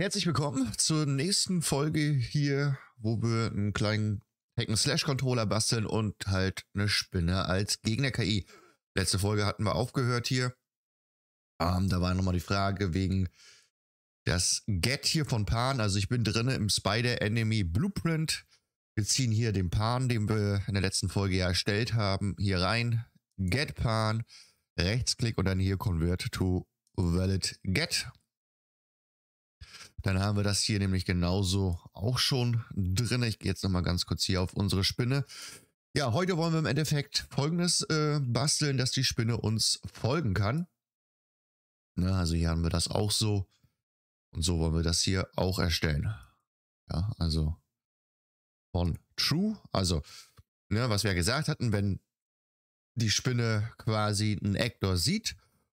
Herzlich willkommen zur nächsten Folge hier, wo wir einen kleinen hacken slash controller basteln und halt eine Spinne als Gegner-KI. Letzte Folge hatten wir aufgehört hier. Ähm, da war nochmal die Frage wegen das Get hier von Pan. Also ich bin drinne im Spider-Enemy Blueprint. Wir ziehen hier den Pan, den wir in der letzten Folge ja erstellt haben, hier rein. Get Pan, Rechtsklick und dann hier Convert to Valid Get. Dann haben wir das hier nämlich genauso auch schon drin. Ich gehe jetzt nochmal ganz kurz hier auf unsere Spinne. Ja, heute wollen wir im Endeffekt folgendes äh, basteln, dass die Spinne uns folgen kann. Na, ne, also hier haben wir das auch so. Und so wollen wir das hier auch erstellen. Ja, also von true. Also, ne, was wir gesagt hatten, wenn die Spinne quasi einen Actor sieht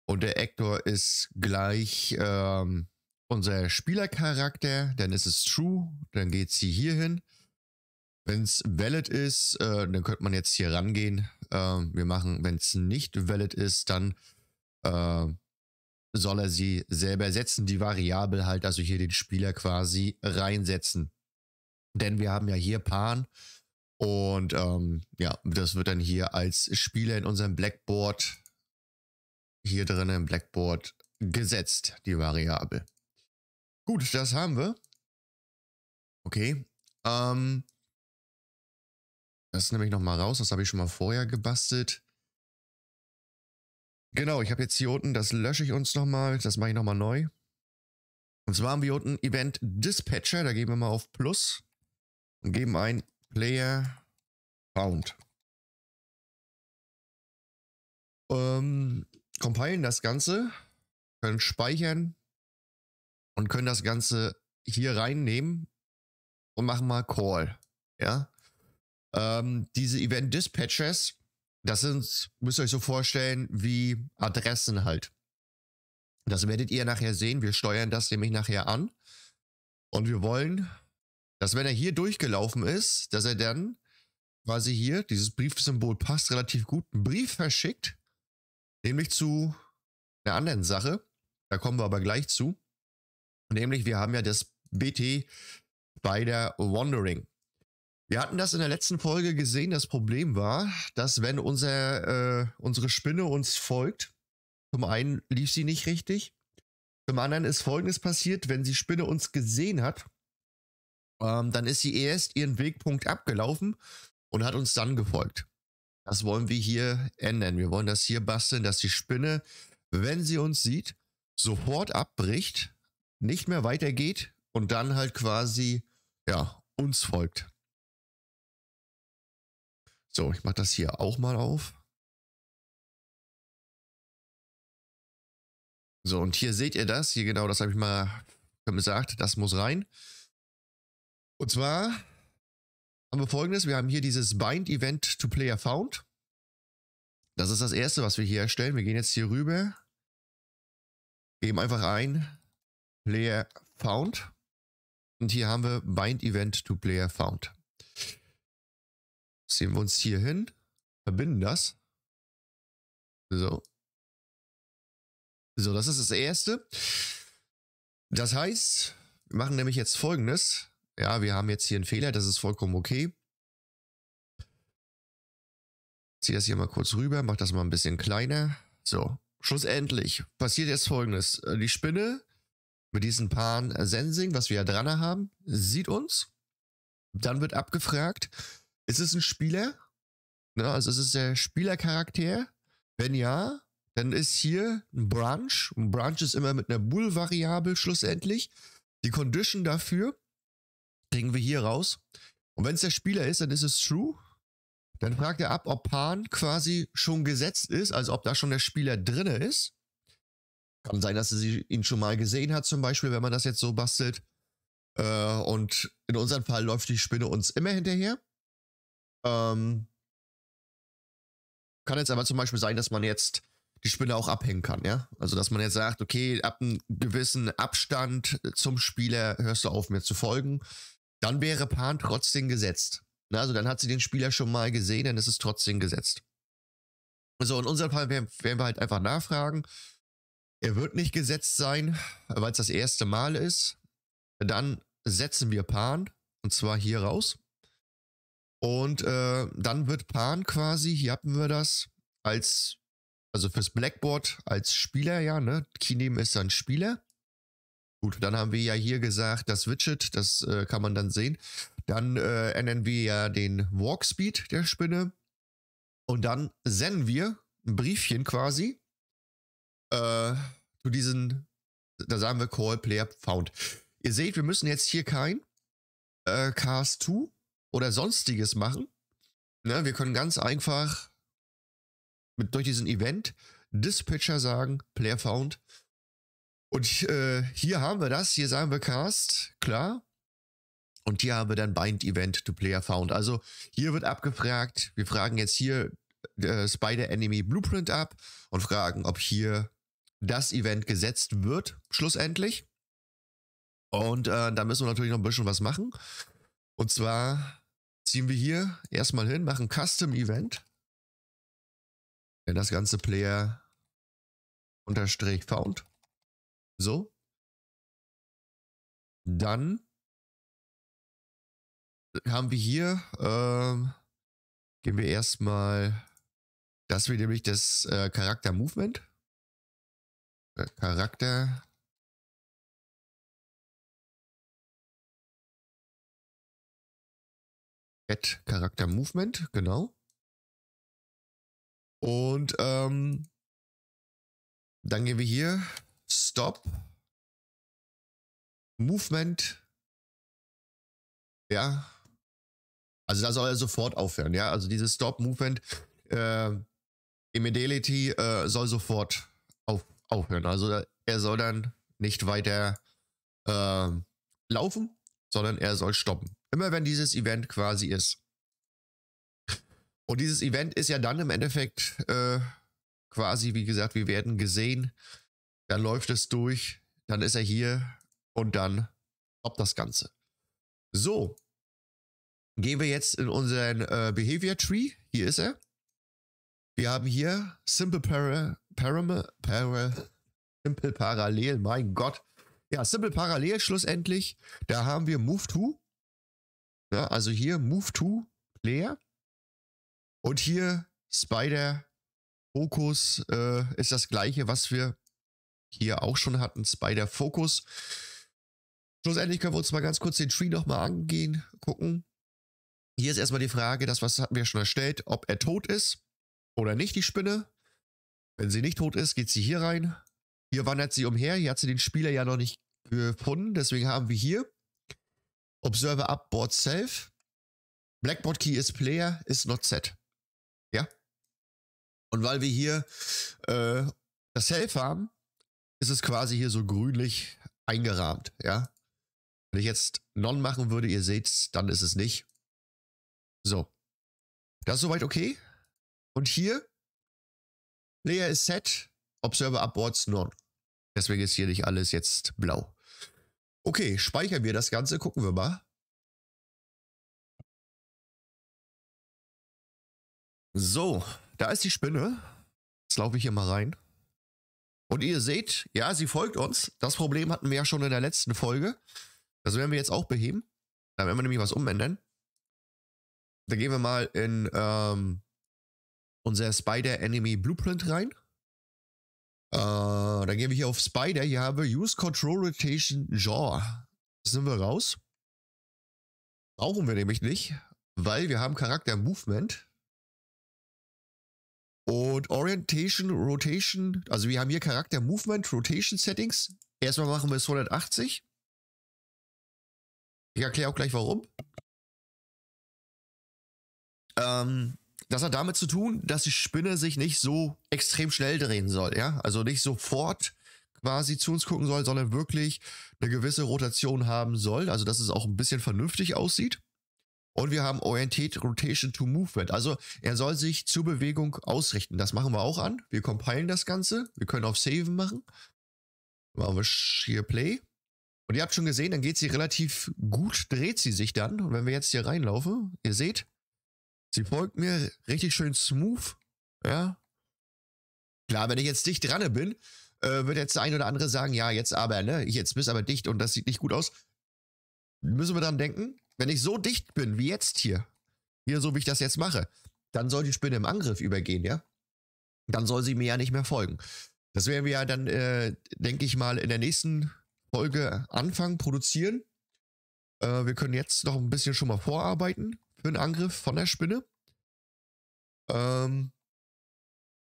und der Actor ist gleich ähm, unser Spielercharakter, dann ist es true, dann geht sie hier hin. Wenn es valid ist, äh, dann könnte man jetzt hier rangehen. Äh, wir machen, wenn es nicht valid ist, dann äh, soll er sie selber setzen, die Variable halt, also hier den Spieler quasi reinsetzen. Denn wir haben ja hier Pan und ähm, ja, das wird dann hier als Spieler in unserem Blackboard, hier drin im Blackboard gesetzt, die Variable. Gut, das haben wir. Okay. Ähm, das nehme ich nochmal raus. Das habe ich schon mal vorher gebastelt. Genau, ich habe jetzt hier unten, das lösche ich uns nochmal. Das mache ich nochmal neu. Und zwar haben wir unten Event Dispatcher. Da gehen wir mal auf Plus und geben ein Player Found. Ähm, compilen das Ganze, können speichern, und können das Ganze hier reinnehmen und machen mal Call. Ja. Ähm, diese Event Dispatches, das sind, müsst ihr euch so vorstellen, wie Adressen halt. Das werdet ihr nachher sehen. Wir steuern das nämlich nachher an. Und wir wollen, dass wenn er hier durchgelaufen ist, dass er dann quasi hier, dieses Briefsymbol passt relativ gut, einen Brief verschickt, nämlich zu einer anderen Sache. Da kommen wir aber gleich zu. Nämlich, wir haben ja das BT bei der Wandering. Wir hatten das in der letzten Folge gesehen. Das Problem war, dass wenn unser, äh, unsere Spinne uns folgt, zum einen lief sie nicht richtig. Zum anderen ist Folgendes passiert, wenn die Spinne uns gesehen hat, ähm, dann ist sie erst ihren Wegpunkt abgelaufen und hat uns dann gefolgt. Das wollen wir hier ändern. Wir wollen das hier basteln, dass die Spinne, wenn sie uns sieht, sofort abbricht nicht mehr weitergeht und dann halt quasi, ja, uns folgt. So, ich mache das hier auch mal auf. So, und hier seht ihr das. Hier genau, das habe ich mal gesagt, das muss rein. Und zwar haben wir folgendes. Wir haben hier dieses Bind Event to Player Found. Das ist das erste, was wir hier erstellen. Wir gehen jetzt hier rüber, geben einfach ein Player Found. Und hier haben wir Bind Event to Player Found. Sehen wir uns hier hin, verbinden das. So. So, das ist das erste. Das heißt, wir machen nämlich jetzt folgendes. Ja, wir haben jetzt hier einen Fehler, das ist vollkommen okay. Zieh das hier mal kurz rüber, mach das mal ein bisschen kleiner. So, schlussendlich passiert jetzt folgendes. Die Spinne mit diesen Paaren äh, Sensing, was wir ja dran haben, sieht uns. Dann wird abgefragt, ist es ein Spieler? Ne, also ist es der Spielercharakter? Wenn ja, dann ist hier ein Branch. Ein Branch ist immer mit einer bull variable schlussendlich. Die Condition dafür kriegen wir hier raus. Und wenn es der Spieler ist, dann ist es true. Dann fragt er ab, ob Pan quasi schon gesetzt ist, also ob da schon der Spieler drin ist. Kann sein, dass sie ihn schon mal gesehen hat, zum Beispiel, wenn man das jetzt so bastelt. Äh, und in unserem Fall läuft die Spinne uns immer hinterher. Ähm, kann jetzt aber zum Beispiel sein, dass man jetzt die Spinne auch abhängen kann, ja. Also dass man jetzt sagt, okay, ab einem gewissen Abstand zum Spieler hörst du auf, mir zu folgen. Dann wäre Pan trotzdem gesetzt. Also dann hat sie den Spieler schon mal gesehen, dann ist es trotzdem gesetzt. So, in unserem Fall werden, werden wir halt einfach nachfragen. Er wird nicht gesetzt sein, weil es das erste Mal ist. Dann setzen wir Pan und zwar hier raus. Und äh, dann wird Pan quasi, hier haben wir das, als, also fürs Blackboard als Spieler, ja, ne? Kinem ist ein Spieler. Gut, dann haben wir ja hier gesagt, das Widget, das äh, kann man dann sehen. Dann äh, ändern wir ja den Walkspeed der Spinne. Und dann senden wir ein Briefchen quasi äh, zu diesen, da sagen wir Call Player Found. Ihr seht, wir müssen jetzt hier kein äh, Cast 2 oder sonstiges machen. Ne, wir können ganz einfach mit, durch diesen Event Dispatcher sagen, Player Found. Und äh, hier haben wir das, hier sagen wir Cast, klar. Und hier haben wir dann Bind Event to Player Found. Also hier wird abgefragt, wir fragen jetzt hier äh, Spider Enemy Blueprint ab und fragen, ob hier das Event gesetzt wird, schlussendlich. Und äh, da müssen wir natürlich noch ein bisschen was machen. Und zwar ziehen wir hier erstmal hin, machen Custom-Event. Wenn das ganze Player unterstrich found. So. Dann haben wir hier, ähm, gehen wir erstmal, dass wir nämlich das äh, Charakter-Movement äh, Charakter. Add Charakter Movement, genau. Und ähm, dann gehen wir hier Stop Movement. Ja. Also da soll er sofort aufhören, ja. Also dieses Stop Movement äh, Immediately äh, soll sofort aufhören. Also er soll dann nicht weiter äh, laufen, sondern er soll stoppen. Immer wenn dieses Event quasi ist. Und dieses Event ist ja dann im Endeffekt äh, quasi, wie gesagt, wir werden gesehen, dann läuft es durch, dann ist er hier und dann stoppt das Ganze. So, gehen wir jetzt in unseren äh, Behavior Tree. Hier ist er. Wir haben hier Simple Para Param Para Simple Parallel, mein Gott. Ja, Simple Parallel schlussendlich. Da haben wir Move To. Ja, also hier Move To Player. Und hier Spider Focus äh, ist das gleiche, was wir hier auch schon hatten. Spider Focus. Schlussendlich können wir uns mal ganz kurz den Tree nochmal angehen, gucken. Hier ist erstmal die Frage, das was hatten wir schon erstellt, ob er tot ist oder nicht, die Spinne. Wenn sie nicht tot ist, geht sie hier rein. Hier wandert sie umher. Hier hat sie den Spieler ja noch nicht gefunden. Deswegen haben wir hier Observer up Board Self. Blackboard Key is Player is not set. Ja. Und weil wir hier äh, das Self haben, ist es quasi hier so grünlich eingerahmt. Ja. Wenn ich jetzt Non machen würde, ihr seht, dann ist es nicht. So. Das ist soweit okay. Und hier Layer is set, Observer upwards none. Deswegen ist hier nicht alles jetzt blau. Okay, speichern wir das Ganze, gucken wir mal. So, da ist die Spinne. Jetzt laufe ich hier mal rein. Und ihr seht, ja, sie folgt uns. Das Problem hatten wir ja schon in der letzten Folge. Das werden wir jetzt auch beheben. Da werden wir nämlich was umändern. Da gehen wir mal in ähm, unser Spider Enemy Blueprint rein. Äh, dann gehen wir hier auf Spider. Hier haben wir Use Control Rotation Jaw. Das sind wir raus. Brauchen wir nämlich nicht, weil wir haben Charakter Movement. Und Orientation, Rotation, also wir haben hier Charakter Movement, Rotation Settings. Erstmal machen wir es 180. Ich erkläre auch gleich warum. Ähm, das hat damit zu tun, dass die Spinne sich nicht so extrem schnell drehen soll, ja? Also nicht sofort quasi zu uns gucken soll, sondern wirklich eine gewisse Rotation haben soll, also dass es auch ein bisschen vernünftig aussieht. Und wir haben Orientate Rotation to Movement. Also er soll sich zur Bewegung ausrichten. Das machen wir auch an. Wir compilen das Ganze. Wir können auf Save machen. Machen wir hier Play. Und ihr habt schon gesehen, dann geht sie relativ gut, dreht sie sich dann. Und wenn wir jetzt hier reinlaufen, ihr seht, Sie folgt mir richtig schön smooth. Ja. Klar, wenn ich jetzt dicht dran bin, äh, wird jetzt der ein oder andere sagen, ja, jetzt aber, ne? Ich jetzt bist aber dicht und das sieht nicht gut aus. Müssen wir dann denken, wenn ich so dicht bin wie jetzt hier, hier so wie ich das jetzt mache, dann soll die Spinne im Angriff übergehen, ja? Dann soll sie mir ja nicht mehr folgen. Das werden wir ja dann, äh, denke ich mal, in der nächsten Folge anfangen, produzieren. Äh, wir können jetzt noch ein bisschen schon mal vorarbeiten für einen Angriff von der Spinne. Ähm,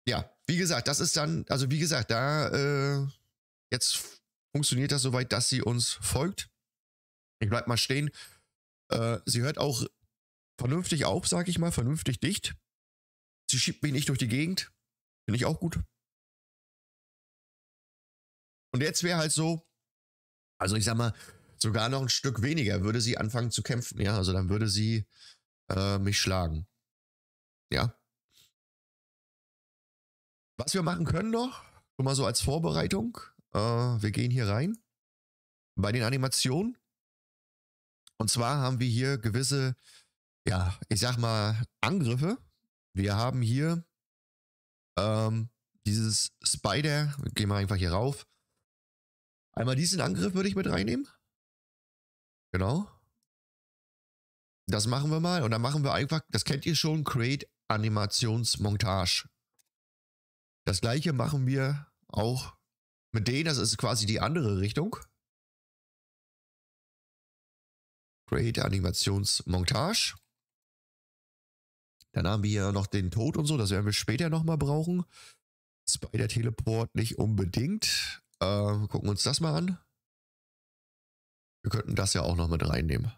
ja, wie gesagt, das ist dann, also wie gesagt, da äh, jetzt funktioniert das soweit, dass sie uns folgt. Ich bleib mal stehen. Äh, sie hört auch vernünftig auf, sag ich mal, vernünftig dicht. Sie schiebt mich nicht durch die Gegend. Finde ich auch gut. Und jetzt wäre halt so, also ich sag mal, sogar noch ein Stück weniger würde sie anfangen zu kämpfen. Ja, also dann würde sie äh, mich schlagen. Ja. Was wir machen können noch, schon mal so als Vorbereitung, äh, wir gehen hier rein bei den Animationen. Und zwar haben wir hier gewisse, ja, ich sag mal, Angriffe. Wir haben hier ähm, dieses Spider, gehen wir einfach hier rauf. Einmal diesen Angriff würde ich mit reinnehmen. Genau das machen wir mal. Und dann machen wir einfach, das kennt ihr schon, Create Animationsmontage. Das gleiche machen wir auch mit denen, das ist quasi die andere Richtung. Create Animationsmontage. Dann haben wir hier noch den Tod und so, das werden wir später nochmal brauchen. Spider-Teleport nicht unbedingt. Äh, gucken uns das mal an. Wir könnten das ja auch noch mit reinnehmen.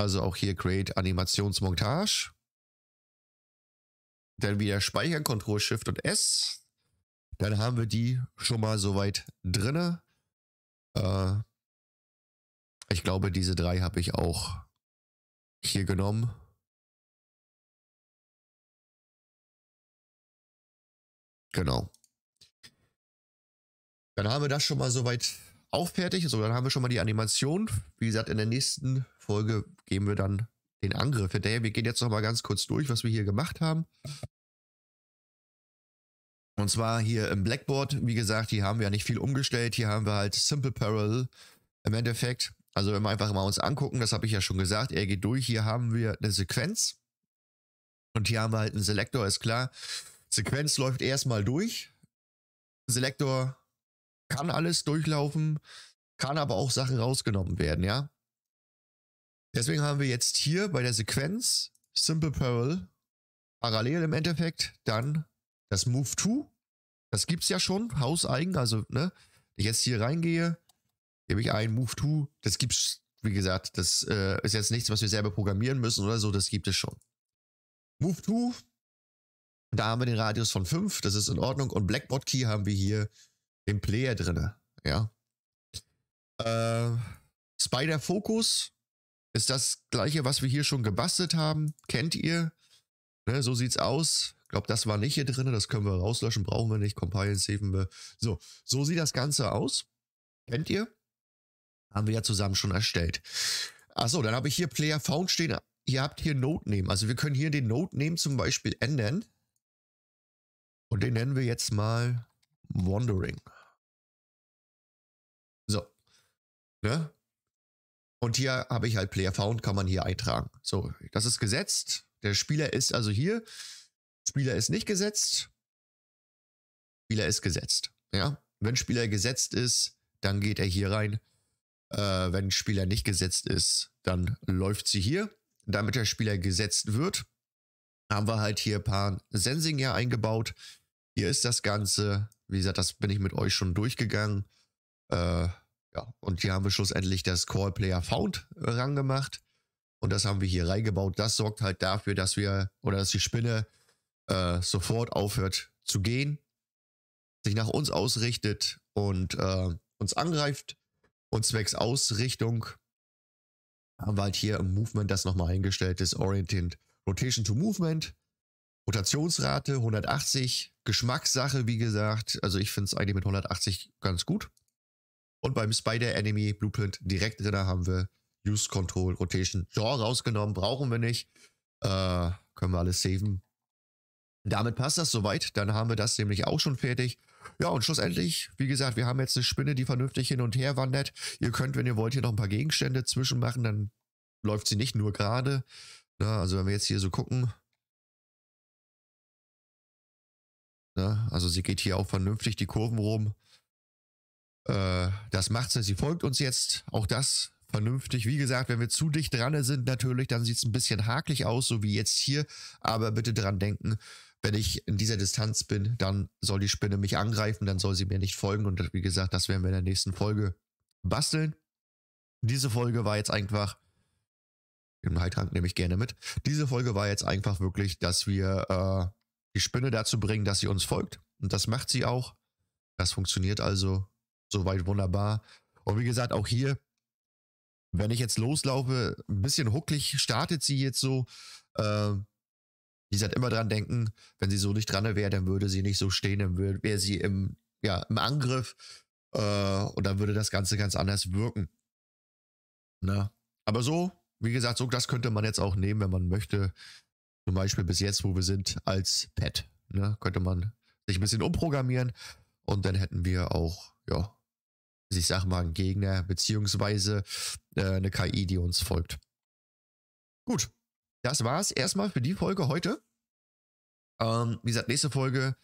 Also auch hier Create Animationsmontage. Dann wieder Speichern, Ctrl, Shift und S. Dann haben wir die schon mal soweit drin. Äh, ich glaube, diese drei habe ich auch hier genommen. Genau. Dann haben wir das schon mal soweit auch fertig. So, dann haben wir schon mal die Animation. Wie gesagt, in der nächsten Folge geben wir dann den Angriff. Daher, wir gehen jetzt noch mal ganz kurz durch, was wir hier gemacht haben. Und zwar hier im Blackboard, wie gesagt, hier haben wir ja nicht viel umgestellt. Hier haben wir halt Simple Parallel im Endeffekt. Also wenn wir einfach mal uns angucken, das habe ich ja schon gesagt, er geht durch. Hier haben wir eine Sequenz. Und hier haben wir halt einen Selektor, ist klar. Sequenz läuft erstmal durch. Selektor kann alles durchlaufen, kann aber auch Sachen rausgenommen werden, ja. Deswegen haben wir jetzt hier bei der Sequenz Simple Peril parallel im Endeffekt dann das Move To. Das gibt es ja schon, hauseigen. Also, ne, wenn ich jetzt hier reingehe, gebe ich ein Move To. Das gibt es, wie gesagt, das äh, ist jetzt nichts, was wir selber programmieren müssen oder so. Das gibt es schon. Move To, da haben wir den Radius von 5, das ist in Ordnung. Und Blackboard Key haben wir hier im Player drin. Ja. Äh, Spider Focus ist das gleiche, was wir hier schon gebastelt haben. Kennt ihr? Ne, so sieht's aus. Ich glaube, das war nicht hier drin. Das können wir rauslöschen, brauchen wir nicht. Compile and save. So, so sieht das Ganze aus. Kennt ihr? Haben wir ja zusammen schon erstellt. Achso, dann habe ich hier Player Found stehen. Ihr habt hier Note nehmen. Also wir können hier den Note nehmen zum Beispiel ändern. Und den nennen wir jetzt mal Wandering. So. Ne? Und hier habe ich halt Player Found, kann man hier eintragen. So, das ist gesetzt. Der Spieler ist also hier. Spieler ist nicht gesetzt. Spieler ist gesetzt. Ja, wenn Spieler gesetzt ist, dann geht er hier rein. Äh, wenn Spieler nicht gesetzt ist, dann läuft sie hier. Damit der Spieler gesetzt wird, haben wir halt hier ein paar Sensing ja eingebaut. Hier ist das Ganze. Wie gesagt, das bin ich mit euch schon durchgegangen. Äh, ja, und hier haben wir schlussendlich das Call Player Found äh, rangemacht. Und das haben wir hier reingebaut. Das sorgt halt dafür, dass wir oder dass die Spinne äh, sofort aufhört zu gehen, sich nach uns ausrichtet und äh, uns angreift. Und zwecks Ausrichtung haben wir halt hier im Movement das nochmal eingestellt ist. Oriented Rotation to Movement. Rotationsrate 180. Geschmackssache, wie gesagt. Also ich finde es eigentlich mit 180 ganz gut. Und beim Spider Enemy Blueprint direkt drin haben wir Use Control Rotation Genre rausgenommen. Brauchen wir nicht. Äh, können wir alles saven. Damit passt das soweit. Dann haben wir das nämlich auch schon fertig. Ja, und schlussendlich, wie gesagt, wir haben jetzt eine Spinne, die vernünftig hin und her wandert. Ihr könnt, wenn ihr wollt, hier noch ein paar Gegenstände zwischenmachen. Dann läuft sie nicht nur gerade. Na, also wenn wir jetzt hier so gucken. Na, also sie geht hier auch vernünftig die Kurven rum. Äh, das macht Sie Sie folgt uns jetzt. Auch das vernünftig. Wie gesagt, wenn wir zu dicht dran sind, natürlich, dann sieht es ein bisschen hakelig aus, so wie jetzt hier. Aber bitte dran denken, wenn ich in dieser Distanz bin, dann soll die Spinne mich angreifen, dann soll sie mir nicht folgen. Und wie gesagt, das werden wir in der nächsten Folge basteln. Diese Folge war jetzt einfach. Den Heiltrank nehme ich gerne mit. Diese Folge war jetzt einfach wirklich, dass wir äh, die Spinne dazu bringen, dass sie uns folgt. Und das macht sie auch. Das funktioniert also. Soweit wunderbar. Und wie gesagt, auch hier, wenn ich jetzt loslaufe, ein bisschen hucklig startet sie jetzt so. Äh, wie gesagt, immer dran denken, wenn sie so nicht dran wäre, dann würde sie nicht so stehen, dann wäre sie im, ja, im Angriff äh, und dann würde das Ganze ganz anders wirken. Na? Ne? Aber so, wie gesagt, so das könnte man jetzt auch nehmen, wenn man möchte. Zum Beispiel bis jetzt, wo wir sind, als Pad. Ne? Könnte man sich ein bisschen umprogrammieren und dann hätten wir auch, ja, also ich sag mal, ein Gegner, beziehungsweise äh, eine KI, die uns folgt. Gut, das war's erstmal für die Folge heute. Ähm, wie gesagt, nächste Folge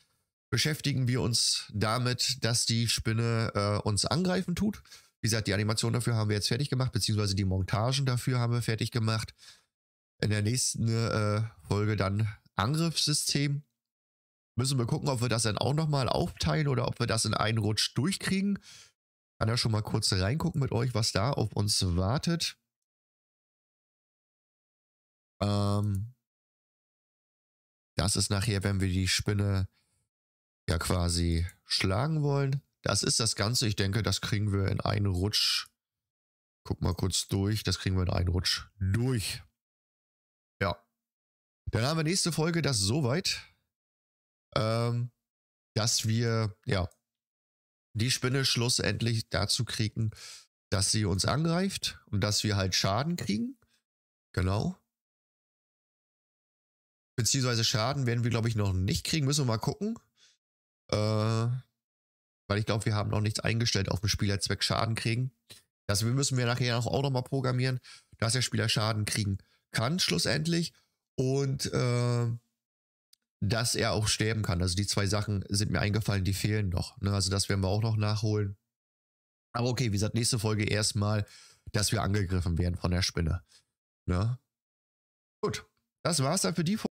beschäftigen wir uns damit, dass die Spinne äh, uns angreifen tut. Wie gesagt, die Animation dafür haben wir jetzt fertig gemacht, beziehungsweise die Montagen dafür haben wir fertig gemacht. In der nächsten äh, Folge dann Angriffssystem. Müssen wir gucken, ob wir das dann auch nochmal aufteilen oder ob wir das in einen Rutsch durchkriegen kann ja schon mal kurz reingucken mit euch, was da auf uns wartet. Ähm, das ist nachher, wenn wir die Spinne ja quasi schlagen wollen. Das ist das Ganze. Ich denke, das kriegen wir in einen Rutsch. Guck mal kurz durch. Das kriegen wir in einen Rutsch durch. Ja. Dann haben wir nächste Folge das soweit, ähm, dass wir ja die Spinne schlussendlich dazu kriegen, dass sie uns angreift und dass wir halt Schaden kriegen. Genau. Beziehungsweise Schaden werden wir, glaube ich, noch nicht kriegen. Müssen wir mal gucken. Äh, weil ich glaube, wir haben noch nichts eingestellt auf dem Spielerzweck Schaden kriegen. Das müssen wir nachher auch nochmal programmieren, dass der Spieler Schaden kriegen kann, schlussendlich. Und äh, dass er auch sterben kann. Also die zwei Sachen sind mir eingefallen, die fehlen noch. Ne? Also das werden wir auch noch nachholen. Aber okay, wie gesagt, nächste Folge erstmal, dass wir angegriffen werden von der Spinne. Ne? Gut, das war's dann für die Folge.